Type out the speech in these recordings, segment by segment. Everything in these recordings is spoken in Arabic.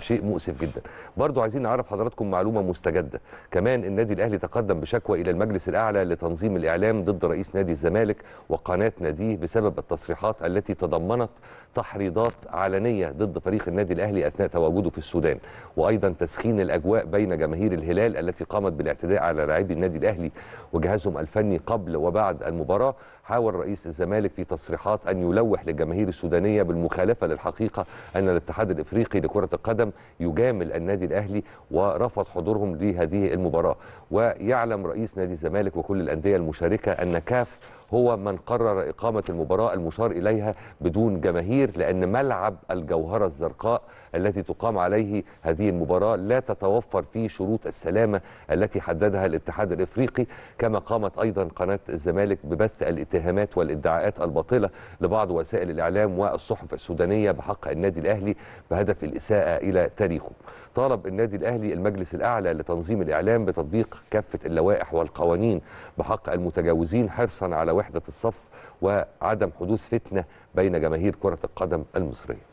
شيء مؤسف جدا برضو عايزين نعرف حضراتكم معلومة مستجدة كمان النادي الأهلي تقدم بشكوى إلى المجلس الأعلى لتنظيم الإعلام ضد رئيس نادي الزمالك وقناة ناديه بسبب التصريحات التي تضمنت تحريضات علنية ضد فريق النادي الأهلي أثناء تواجده في السودان وأيضا تسخين الأجواء بين جماهير الهلال التي قامت بالاعتداء على لاعبي النادي الأهلي وجهازهم الفني قبل وبعد المباراة حاول رئيس الزمالك في تصريحات أن يلوح للجماهير السودانية بالمخالفة للحقيقة أن الاتحاد الإفريقي لكرة القدم يجامل النادي الأهلي ورفض حضورهم لهذه المباراة ويعلم رئيس نادي الزمالك وكل الأندية المشاركة أن كاف هو من قرر إقامة المباراة المشار إليها بدون جماهير لأن ملعب الجوهرة الزرقاء التي تقام عليه هذه المباراة لا تتوفر فيه شروط السلامة التي حددها الاتحاد الإفريقي كما قامت أيضا قناة الزمالك ببث الاتهامات والادعاءات الباطلة لبعض وسائل الإعلام والصحف السودانية بحق النادي الأهلي بهدف الإساءة إلى تاريخه طالب النادي الأهلي المجلس الأعلى لتنظيم الإعلام بتطبيق كافة اللوائح والقوانين بحق المتجاوزين حرصا على وحده الصف وعدم حدوث فتنه بين جماهير كره القدم المصريه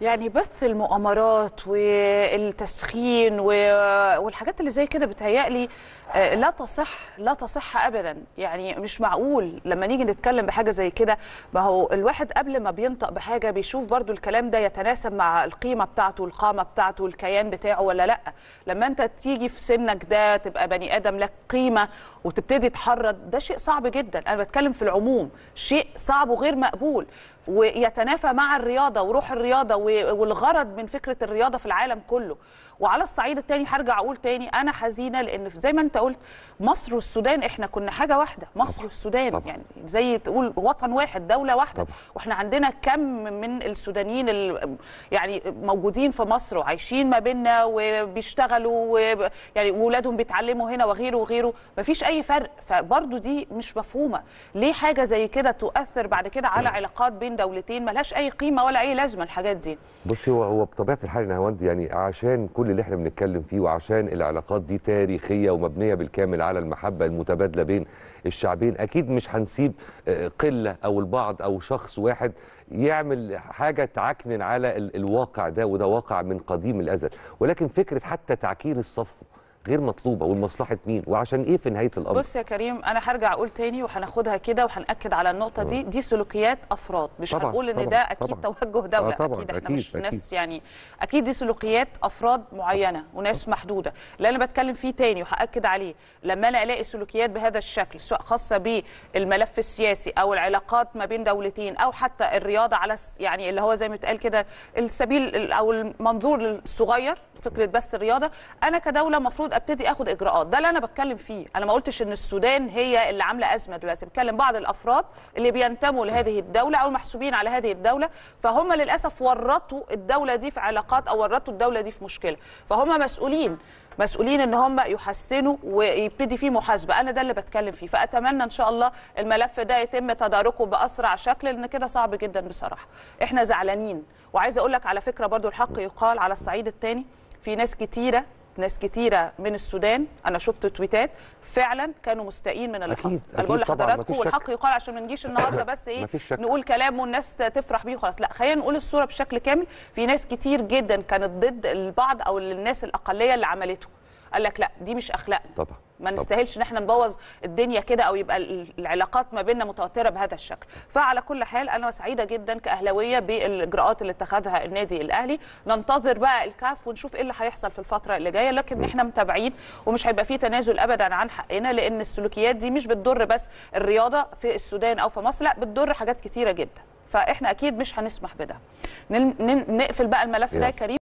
يعني بث المؤامرات والتسخين والحاجات اللي زي كده بتهيألي آه، لا تصح لا تصح ابدا يعني مش معقول لما نيجي نتكلم بحاجه زي كده ما هو الواحد قبل ما بينطق بحاجه بيشوف برضو الكلام ده يتناسب مع القيمه بتاعته القامه بتاعته الكيان بتاعه ولا لا لما انت تيجي في سنك ده تبقى بني ادم لك قيمه وتبتدي تحرض ده شيء صعب جدا انا بتكلم في العموم شيء صعب وغير مقبول ويتنافى مع الرياضه وروح الرياضه والغرض من فكره الرياضه في العالم كله وعلى الصعيد الثاني هرجع اقول ثاني انا حزينه لان زي ما انت قلت مصر والسودان احنا كنا حاجه واحده مصر والسودان طبعا. يعني زي تقول وطن واحد دوله واحده طبعا. واحنا عندنا كم من السودانيين يعني موجودين في مصر وعايشين ما بيننا وبيشتغلوا يعني واولادهم بيتعلموا هنا وغيره وغيره ما فيش اي فرق فبرضو دي مش مفهومه ليه حاجه زي كده تؤثر بعد كده على علاقات بين دولتين ملهاش اي قيمه ولا اي لازمه الحاجات دي بصي هو هو بطبيعه الحال نهاوند يعني عشان كل اللي احنا بنتكلم فيه وعشان العلاقات دي تاريخيه ومبنيه بالكامل على المحبه المتبادله بين الشعبين اكيد مش هنسيب آه، قله او البعض او شخص واحد يعمل حاجه تعكنن على الواقع ده وده واقع من قديم الازل ولكن فكره حتى تعكير الصف غير مطلوبه ولمصلحه مين وعشان ايه في نهايه الامر بص يا كريم انا هرجع اقول تاني وهناخدها كده وهناكد على النقطه دي آه. دي سلوكيات افراد مش طبعًا هنقول ان ده اكيد طبعًا توجه دوله آه، طبعًا اكيد احنا أكيد مش أكيد ناس يعني اكيد دي سلوكيات افراد معينه وناس محدوده اللي انا بتكلم فيه تاني وهاكد عليه لما انا الاقي سلوكيات بهذا الشكل سواء خاصه بالملف السياسي او العلاقات ما بين دولتين او حتى الرياضه على يعني اللي هو زي ما اتقال كده السبيل او المنظور الصغير فكره بس الرياضه انا كدوله مفروض ابتدي اخد اجراءات ده اللي انا بتكلم فيه انا ما قلتش ان السودان هي اللي عامله ازمه دلوقتي بتكلم بعض الافراد اللي بينتموا لهذه الدوله او محسوبين على هذه الدوله فهم للاسف ورطوا الدوله دي في علاقات او ورطوا الدوله دي في مشكله فهم مسؤولين مسؤولين ان هم يحسنوا ويبتدي فيه محاسبه انا ده اللي بتكلم فيه فاتمنى ان شاء الله الملف ده يتم تداركه باسرع شكل لان كده صعب جدا بصراحه احنا زعلانين وعايزه اقول لك على فكره برضو الحق يقال على الصعيد الثاني في ناس كتيره ناس كتيره من السودان انا شفت تويتات فعلا كانوا مستائين من اللي أكيد. حصل انا بقول لحضراتكم والحق يقال عشان ما نجيش النهارده بس ايه نقول كلام والناس تفرح بيه وخلاص لا خلينا نقول الصوره بشكل كامل في ناس كتير جدا كانت ضد البعض او الناس الاقليه اللي عملته قال لك لا دي مش اخلاقنا طبعا ما نستاهلش ان احنا نبوظ الدنيا كده او يبقى العلاقات ما بيننا متوتره بهذا الشكل فعلى كل حال انا سعيده جدا كاهلاويه بالاجراءات اللي اتخذها النادي الاهلي ننتظر بقى الكاف ونشوف ايه اللي هيحصل في الفتره اللي جايه لكن احنا متابعين ومش هيبقى في تنازل ابدا عن حقنا لان السلوكيات دي مش بتضر بس الرياضه في السودان او في مصر لا بتضر حاجات كتيره جدا فاحنا اكيد مش هنسمح بده نقفل بقى الملف ده يا كريم